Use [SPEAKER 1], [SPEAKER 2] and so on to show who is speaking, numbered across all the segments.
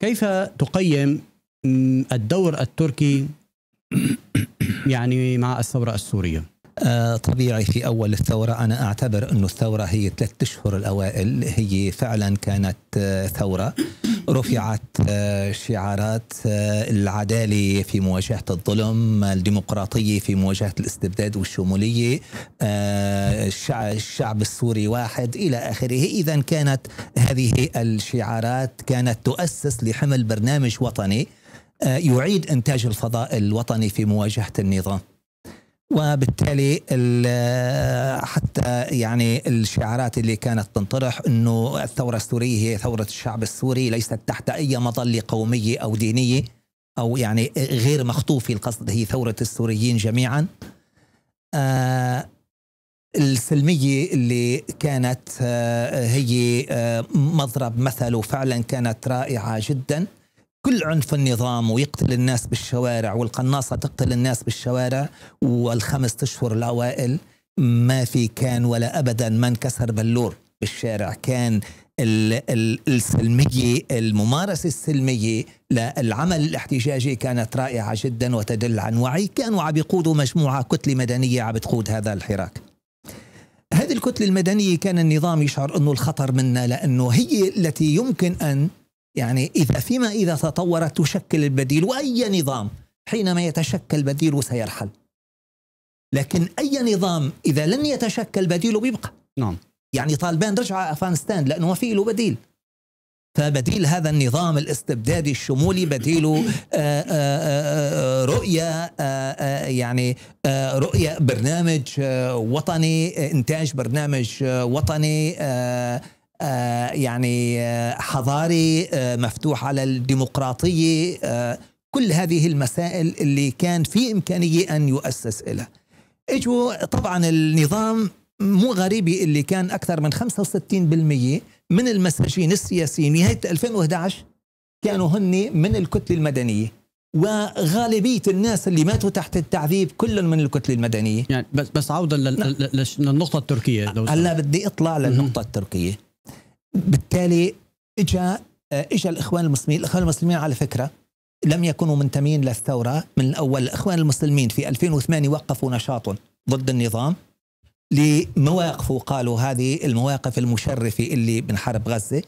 [SPEAKER 1] كيف تقيم الدور التركي يعني مع الثورة السورية آه، طبيعي في أول الثورة أنا أعتبر أن الثورة هي ثلاثة أشهر الأوائل هي فعلا كانت آه، ثورة رفعت شعارات آه، العدالة في مواجهة الظلم الديمقراطية في مواجهة الاستبداد والشمولية آه، الشعب السوري واحد إلى آخره إذا كانت هذه الشعارات كانت تؤسس لحمل برنامج وطني آه، يعيد إنتاج الفضاء الوطني في مواجهة النظام وبالتالي حتى يعني الشعارات اللي كانت تنطرح انه الثوره السوريه هي ثوره الشعب السوري ليست تحت اي مظله قوميه او دينيه او يعني غير مخطوف القصد هي ثوره السوريين جميعا آه السلمية اللي كانت آه، هي آه، مضرب مثل وفعلا كانت رائعة جدا كل عنف النظام ويقتل الناس بالشوارع والقناصة تقتل الناس بالشوارع والخمس أشهر الأوائل ما في كان ولا أبدا ما انكسر بلور بالشارع كان السلمية الممارسة السلمية للعمل الاحتجاجي كانت رائعة جدا وتدل عن وعي كانوا عم يقودوا مجموعة كتلة مدنية عم تقود هذا الحراك هذه الكتلة المدنية كان النظام يشعر أنه الخطر منا لأنه هي التي يمكن أن يعني إذا فيما إذا تطورت تشكل البديل وأي نظام حينما يتشكل بديل سيرحل لكن أي نظام إذا لن يتشكل بديله بيبقى نعم يعني طالبان رجع أفغانستان لأنه ما في له بديل فبديل هذا النظام الاستبدادي الشمولي بديله آه، آه، آه، رؤية يعني رؤية برنامج وطني إنتاج برنامج وطني يعني حضاري مفتوح على الديمقراطية كل هذه المسائل اللي كان في إمكانية أن يؤسس إليها اجوا طبعا النظام مو غريبي اللي كان اكثر من 65% من المساجين السياسيين نهايه 2011 كانوا هن من الكتله المدنيه وغالبيه الناس اللي ماتوا تحت التعذيب كلهم من الكتله المدنيه يعني بس بس عودا لل... نعم. للنقطه التركيه هلا بدي اطلع للنقطه التركيه بالتالي اجى اجى الاخوان المسلمين الاخوان المسلمين على فكره لم يكونوا منتمين للثورة من الأول الإخوان المسلمين في 2008 وقفوا نشاطهم ضد النظام لمواقفه قالوا هذه المواقف المشرفة اللي من حرب غزة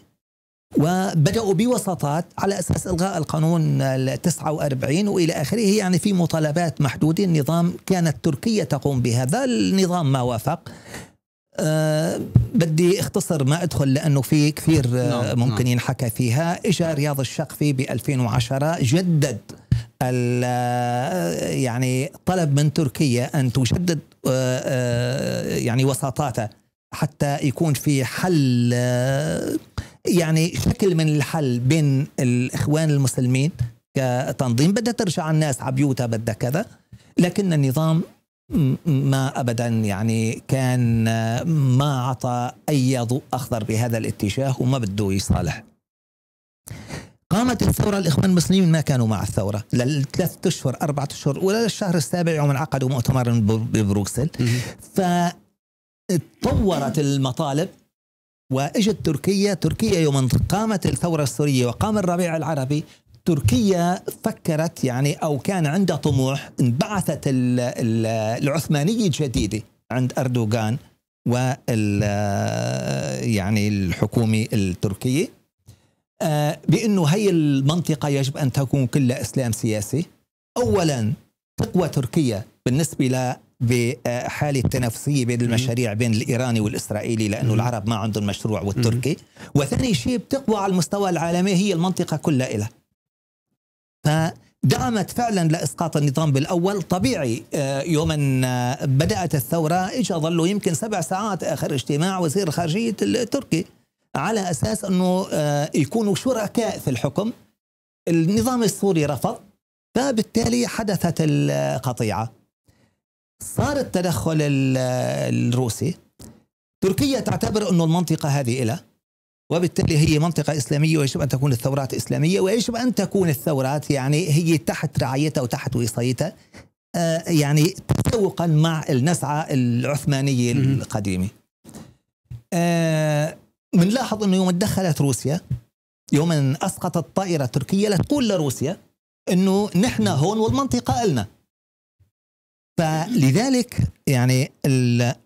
[SPEAKER 1] وبدأوا بوساطات على أساس إلغاء القانون 49 وإلى آخره يعني في مطالبات محدودة النظام كانت تركيا تقوم بهذا النظام ما وافق أه بدي اختصر ما ادخل لانه في كثير أه نعم، نعم. ممكن ينحكى فيها اجى رياض الشقفي ب 2010 جدد آه، يعني طلب من تركيا ان تجدد أه, آه، يعني وساطاتها حتى يكون في حل آه، يعني شكل من الحل بين الاخوان المسلمين كتنظيم بدها ترجع الناس على بيوتها بدها كذا لكن النظام ما ابدا يعني كان ما اعطى اي ضوء اخضر بهذا الاتجاه وما بده يصالح قامت الثورة الإخوان المسلمين ما كانوا مع الثورة للثلاث أشهر أربعة أشهر ولا الشهر السابع يوم انعقدوا مؤتمر ببروكسل فتطورت المطالب واجت تركيا تركيا يوم قامت الثورة السورية وقام الربيع العربي تركيا فكرت يعني او كان عندها طموح انبعثت العثمانيه الجديده عند اردوغان وال يعني الحكومه التركيه آه، بانه هي المنطقه يجب ان تكون كلها اسلام سياسي اولا تقوى تركيا بالنسبه ل بحالة تنافسية بين المشاريع بين الإيراني والإسرائيلي لأنه العرب ما عندهم مشروع والتركي وثاني شيء بتقوى على المستوى العالمي هي المنطقة كلها إلها فدعمت فعلا لاسقاط النظام بالاول طبيعي آه، يوم ان آه، بدات الثوره اجى ظلوا يمكن سبع ساعات اخر اجتماع وزير الخارجيه التركي على اساس انه آه، يكونوا شركاء في الحكم النظام السوري رفض فبالتالي حدثت القطيعه صار التدخل الروسي تركيا تعتبر انه المنطقه هذه إلها وبالتالي هي منطقة إسلامية ويجب أن تكون الثورات إسلامية ويجب أن تكون الثورات يعني هي تحت رعايتها وتحت وصايتها آه، يعني تسوقا مع النزعة العثمانية القديمة بنلاحظ آه، أنه يوم دخلت روسيا يوم أسقطت طائرة تركية لتقول لروسيا أنه نحن هون والمنطقة إلنا فلذلك يعني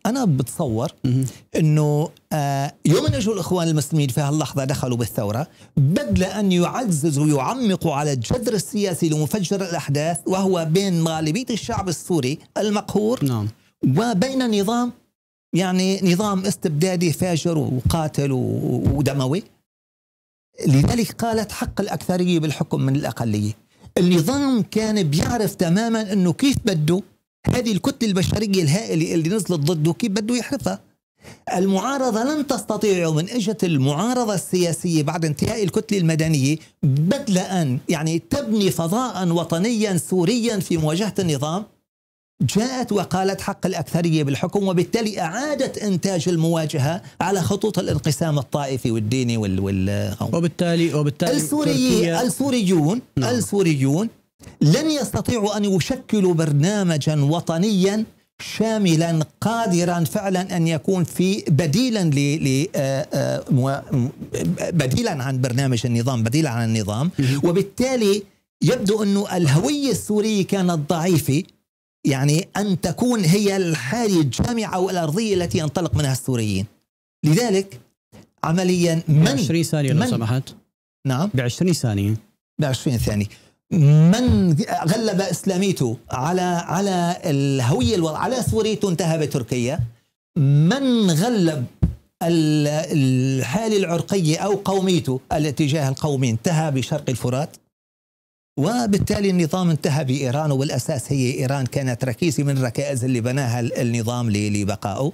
[SPEAKER 1] انا بتصور انه آه، يوم ان اجوا الاخوان المسلمين في هاللحظه دخلوا بالثوره بدل ان يعززوا ويعمقوا على الجذر السياسي لمفجر الاحداث وهو بين غالبيه الشعب السوري المقهور نعم. وبين نظام يعني نظام استبدادي فاجر وقاتل ودموي لذلك قالت حق الاكثريه بالحكم من الاقليه النظام كان بيعرف تماما انه كيف بده هذه الكتلة البشرية الهائلة اللي نزلت ضده كيف بده يحرفها المعارضة لن تستطيع من اجت المعارضة السياسية بعد انتهاء الكتلة المدنية بدل أن يعني تبني فضاء وطنيا سوريا في مواجهة النظام جاءت وقالت حق الأكثرية بالحكم وبالتالي أعادت إنتاج المواجهة على خطوط الانقسام الطائفي والديني وال, وبالتالي وبالتالي السوريين السوريون نعم. السوريون لن يستطيعوا ان يشكلوا برنامجا وطنيا شاملا قادرا فعلا ان يكون في بديلا ل آه، آه، بديلا عن برنامج النظام بديلا عن النظام وبالتالي يبدو انه الهويه السوريه كانت ضعيفه يعني ان تكون هي الحاله الجامعه والارضيه التي ينطلق منها السوريين لذلك عمليا من 20 ثانيه لو سمحت نعم ب 20 ثانيه ب 20 ثانيه من غلب اسلاميته على على الهويه على سوريته انتهى بتركيا من غلب الحالة العرقية أو قوميته الاتجاه القومي انتهى بشرق الفرات وبالتالي النظام انتهى بإيران وبالأساس هي إيران كانت ركيزة من الركائز اللي بناها النظام لبقائه